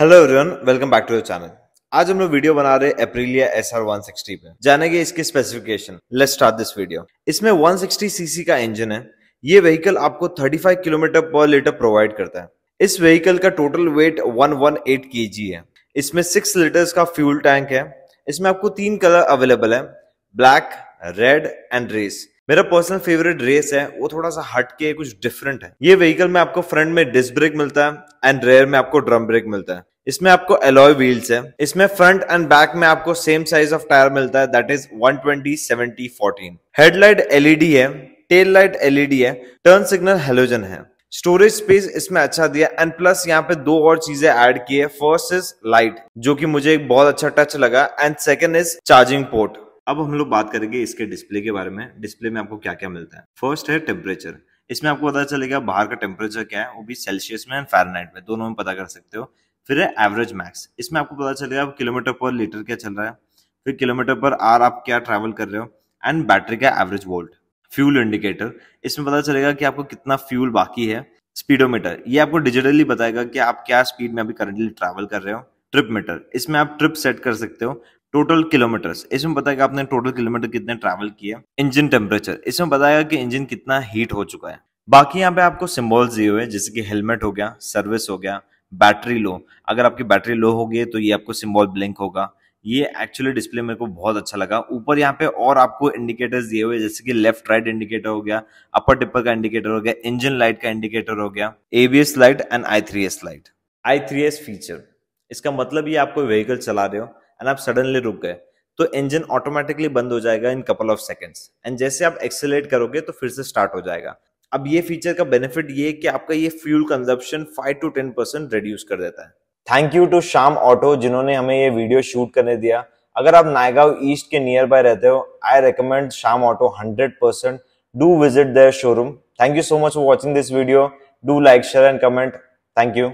hello everyone welcome back to your channel आज हम लोग वीडियो बना रहे Aprilia S R one sixty पे जानेंगे इसके specification let's start this video इसमें 160 सीसी का इंजन है ये व्हीकल आपको 35 किलोमीटर पर लीटर प्रोवाइड करता है इस व्हीकल का टोटल वेट 118 जी है इसमें सिक्स लीटर्स का फ्यूल टैंक है इसमें आपको तीन कलर अवेलेबल है ब्लैक रेड एंड रेस मेरा पर्सनल फेवरेट रेस है वो थोड़ा सा हट के कुछ डिफरेंट है ये व्हीकल में आपको फ्रंट में डिस्क ब्रेक मिलता है एंड रेयर में आपको ड्रम ब्रेक मिलता है इसमें आपको एलॉय व्हील्स है इसमें फ्रंट एंड बैक में आपको सेम साइज ऑफ टायर मिलता है दैट इज 120 70 हेडलाइट एलईडी है टेल लाइट एलईडी है टर्न सिग्नल हेलोजन है स्टोरेज स्पेस इसमें अच्छा दिया एंड प्लस यहाँ पे दो और चीजें ऐड की है फर्स्ट इज लाइट जो कि मुझे एक बहुत अच्छा टच लगा and second is charging port अब हम लोग बात करेंगे इसके डिस्प्ले के बारे में डिस्प्ले में आपको क्या क्या मिलता है फर्स्ट है टेम्परेचर इसमें आपको पता चलेगा बाहर का टेम्परेचर क्या है वो भी सेल्सियस में एंड फेरनाइट में दोनों में पता कर सकते हो फिर है एवरेज मैक्स इसमें आपको पता चलेगा आप किलोमीटर पर लीटर क्या चल रहा है फिर किलोमीटर पर आर आप क्या ट्रैवल कर रहे हो एंड बैटरी का एवरेज वोल्ट फ्यूल इंडिकेटर इसमें पता चलेगा कि आपको कितना फ्यूल बाकी है स्पीडोमीटर ये आपको डिजिटली बताएगा कि आप क्या स्पीड में अभी करंटली ट्रैवल कर रहे हो ट्रिप मीटर इसमें आप ट्रिप सेट कर सकते हो टोटल किलोमीटर इसमें बताएगा आपने टोटल किलोमीटर कितने ट्रैवल किए इंजन टेम्परेचर इसमें बताएगा कि इंजन कितना हीट हो चुका है बाकी यहाँ पे आपको सिम्बॉल्स दिए हुए जैसे कि हेलमेट हो गया सर्विस हो गया बैटरी लो अगर आपकी बैटरी लो होगी तो ये आपको सिम्बॉल ब्लिंक होगा ये एक्चुअली डिस्प्ले मेरे को बहुत अच्छा लगा ऊपर यहाँ पे और आपको इंडिकेटर्स दिए हुए जैसे कि लेफ्ट राइट इंडिकेटर हो गया अपर टिपर का इंडिकेटर हो गया इंजन लाइट का इंडिकेटर हो गया ABS light and I three S light I three S feature इसका मतलब ये आपको व्हीकल चला रहे हो एंड आप सडनली रुक गए तो इंजन ऑटोमेटिकली बंद हो जाएगा in couple of seconds and जैसे आप एक्सेलेट करोगे तो फिर से स्टार्ट हो जाएगा अब ये फीचर का बेनिफिट ये कि आपका ये fuel consumption five to ten percent reduce कर देता है thank you to Sham auto जिन्होंने हमें ये वीडियो शूट करने दिया अगर आप नायगांव ईस्ट के नियर बाय रहते हो I recommend Sham auto hundred percent do visit their showroom thank you so much for watching this video do like share and comment thank you